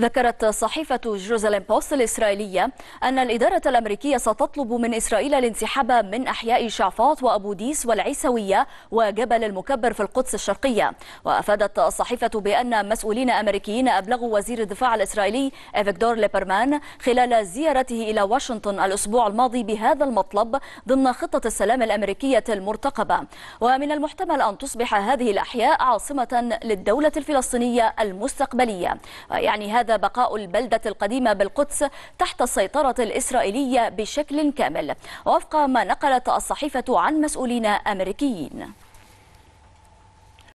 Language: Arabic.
ذكرت صحيفة جروزاليم بوست الإسرائيلية أن الإدارة الأمريكية ستطلب من إسرائيل الانسحاب من أحياء شعفاط ديس والعيسوية وجبل المكبر في القدس الشرقية وأفادت الصحيفة بأن مسؤولين أمريكيين أبلغوا وزير الدفاع الإسرائيلي إفكدور ليبرمان خلال زيارته إلى واشنطن الأسبوع الماضي بهذا المطلب ضمن خطة السلام الأمريكية المرتقبة ومن المحتمل أن تصبح هذه الأحياء عاصمة للدولة الفلسطينية المستقبلية يعني هذا بقاء البلدة القديمة بالقدس تحت السيطرة الإسرائيلية بشكل كامل وفق ما نقلت الصحيفة عن مسؤولين أمريكيين